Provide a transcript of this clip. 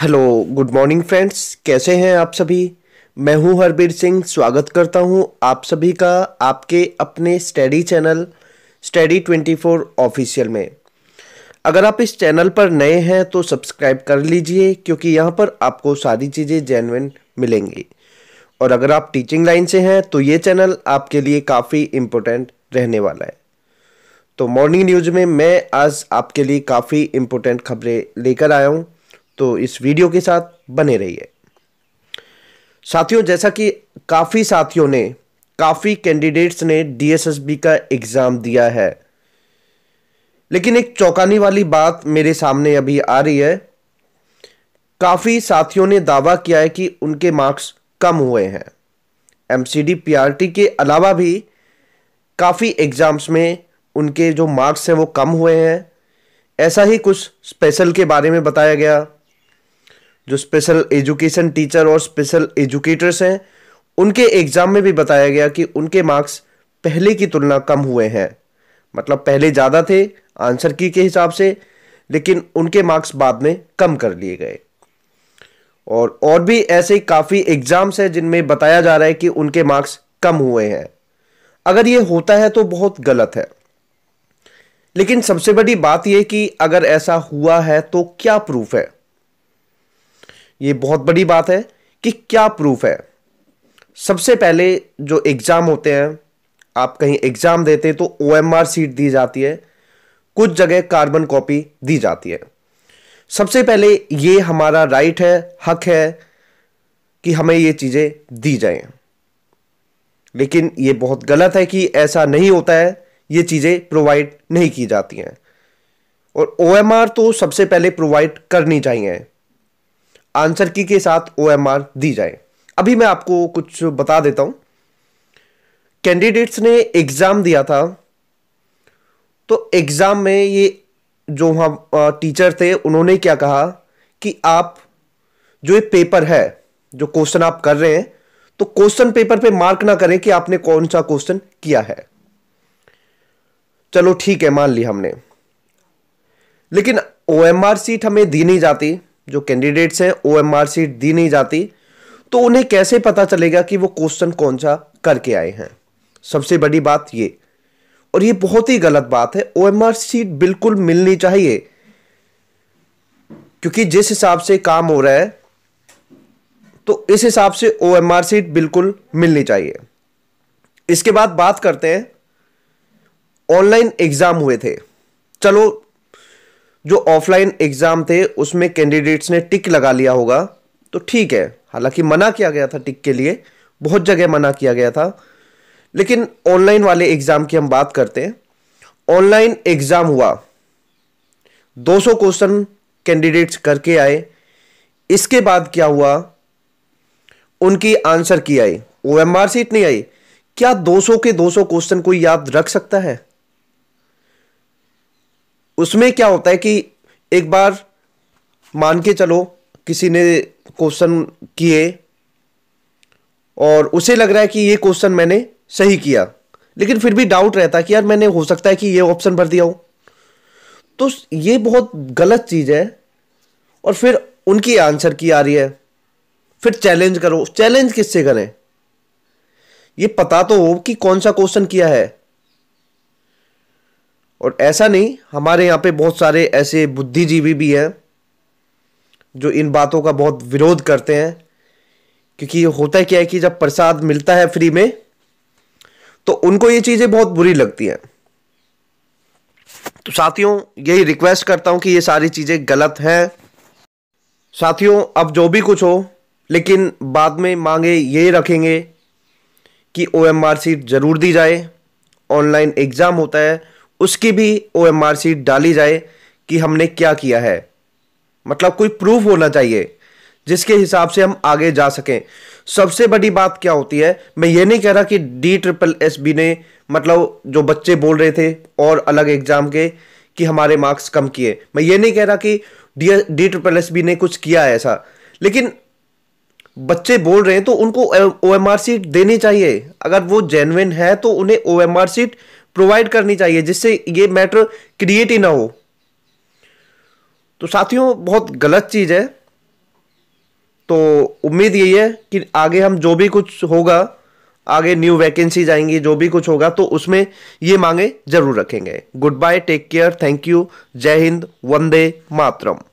hello good morning friends कैसे हैं आप सभी मैं हूं हरबीर सिंह स्वागत करता हूं आप सभी का आपके अपने study channel study twenty four official में अगर आप इस चैनल पर नए हैं तो सब्सक्राइब कर लीजिए क्योंकि यहां पर आपको सारी चीज़ें जेनविन मिलेंगी और अगर आप टीचिंग लाइन से हैं तो ये चैनल आपके लिए काफ़ी इम्पोर्टेंट रहने वाला है तो मॉर्निंग न्यूज़ में मैं आज आपके लिए काफ़ी इम्पोर्टेंट खबरें लेकर आया हूँ तो इस वीडियो के साथ बने रहिए साथियों जैसा कि काफ़ी साथियों ने काफ़ी कैंडिडेट्स ने डीएसएसबी का एग्ज़ाम दिया है लेकिन एक चौंकाने वाली बात मेरे सामने अभी आ रही है काफ़ी साथियों ने दावा किया है कि उनके मार्क्स कम हुए हैं एमसीडी पीआरटी के अलावा भी काफ़ी एग्ज़ाम्स में उनके जो मार्क्स हैं वो कम हुए हैं ऐसा ही कुछ स्पेशल के बारे में बताया गया जो स्पेशल एजुकेशन टीचर और स्पेशल एजुकेटर्स हैं उनके एग्ज़ाम में भी बताया गया कि उनके मार्क्स पहले की तुलना कम हुए हैं मतलब पहले ज़्यादा थे आंसर की के हिसाब से लेकिन उनके मार्क्स बाद में कम कर लिए गए और और भी ऐसे काफ़ी एग्ज़ाम्स हैं जिनमें बताया जा रहा है कि उनके मार्क्स कम हुए हैं अगर ये होता है तो बहुत गलत है लेकिन सबसे बड़ी बात यह कि अगर ऐसा हुआ है तो क्या प्रूफ है ये बहुत बड़ी बात है कि क्या प्रूफ है सबसे पहले जो एग्ज़ाम होते हैं आप कहीं एग्ज़ाम देते हैं तो ओ सीट दी जाती है कुछ जगह कार्बन कॉपी दी जाती है सबसे पहले ये हमारा राइट है हक है कि हमें ये चीज़ें दी जाएं लेकिन ये बहुत गलत है कि ऐसा नहीं होता है ये चीज़ें प्रोवाइड नहीं की जाती हैं और ओ तो सबसे पहले प्रोवाइड करनी चाहिए आंसर की के साथ ओ दी जाए अभी मैं आपको कुछ बता देता हूं कैंडिडेट्स ने एग्ज़ाम दिया था तो एग्ज़ाम में ये जो वहां टीचर थे उन्होंने क्या कहा कि आप जो ये पेपर है जो क्वेश्चन आप कर रहे हैं तो क्वेश्चन पेपर पे मार्क ना करें कि आपने कौन सा क्वेश्चन किया है चलो ठीक है मान ली हमने लेकिन ओ सीट हमें दी नहीं जाती जो कैंडिडेट्स हैं ओ एम आर सीट दी नहीं जाती तो उन्हें कैसे पता चलेगा कि वो क्वेश्चन कौन सा करके आए हैं सबसे बड़ी बात ये और ये बहुत ही गलत बात है ओ एम आर सीट बिल्कुल मिलनी चाहिए क्योंकि जिस हिसाब से काम हो रहा है तो इस हिसाब से ओ एम आर सीट बिल्कुल मिलनी चाहिए इसके बाद बात करते हैं ऑनलाइन एग्ज़ाम हुए थे चलो जो ऑफलाइन एग्ज़ाम थे उसमें कैंडिडेट्स ने टिक लगा लिया होगा तो ठीक है हालांकि मना किया गया था टिक के लिए बहुत जगह मना किया गया था लेकिन ऑनलाइन वाले एग्ज़ाम की हम बात करते हैं ऑनलाइन एग्ज़ाम हुआ 200 क्वेश्चन कैंडिडेट्स करके आए इसके बाद क्या हुआ उनकी आंसर की आई ओ सीट नहीं आई क्या 200 के 200 क्वेश्चन को याद रख सकता है उसमें क्या होता है कि एक बार मान के चलो किसी ने क्वेश्चन किए और उसे लग रहा है कि ये क्वेश्चन मैंने सही किया लेकिन फिर भी डाउट रहता है कि यार मैंने हो सकता है कि ये ऑप्शन भर दिया हो तो ये बहुत गलत चीज़ है और फिर उनकी आंसर की आ रही है फिर चैलेंज करो चैलेंज किससे करें ये पता तो हो कि कौन सा क्वेश्चन किया है और ऐसा नहीं हमारे यहाँ पे बहुत सारे ऐसे बुद्धिजीवी भी हैं जो इन बातों का बहुत विरोध करते हैं क्योंकि होता है क्या है कि जब प्रसाद मिलता है फ्री में तो उनको ये चीज़ें बहुत बुरी लगती हैं तो साथियों यही रिक्वेस्ट करता हूँ कि ये सारी चीज़ें गलत हैं साथियों अब जो भी कुछ हो लेकिन बाद में मांगे ये रखेंगे कि ओ ज़रूर दी जाए ऑनलाइन एग्ज़ाम होता है उसकी भी ओ एम आर डाली जाए कि हमने क्या किया है मतलब कोई प्रूफ होना चाहिए जिसके हिसाब से हम आगे जा सकें सबसे बड़ी बात क्या होती है मैं ये नहीं कह रहा कि डी ट्रिपल एस बी ने मतलब जो बच्चे बोल रहे थे और अलग एग्ज़ाम के कि हमारे मार्क्स कम किए मैं ये नहीं कह रहा कि D D triple S B ने कुछ किया है ऐसा लेकिन बच्चे बोल रहे हैं तो उनको ओ एम आर सीट देनी चाहिए अगर वो जेनविन है तो उन्हें O M R sheet provide करनी चाहिए जिससे ये मैटर क्रिएट ही ना हो तो साथियों बहुत गलत चीज़ है तो उम्मीद यही है कि आगे हम जो भी कुछ होगा आगे न्यू वैकेंसी जाएंगी जो भी कुछ होगा तो उसमें ये मांगे जरूर रखेंगे good bye take care thank you Jai Hind Vande Mataram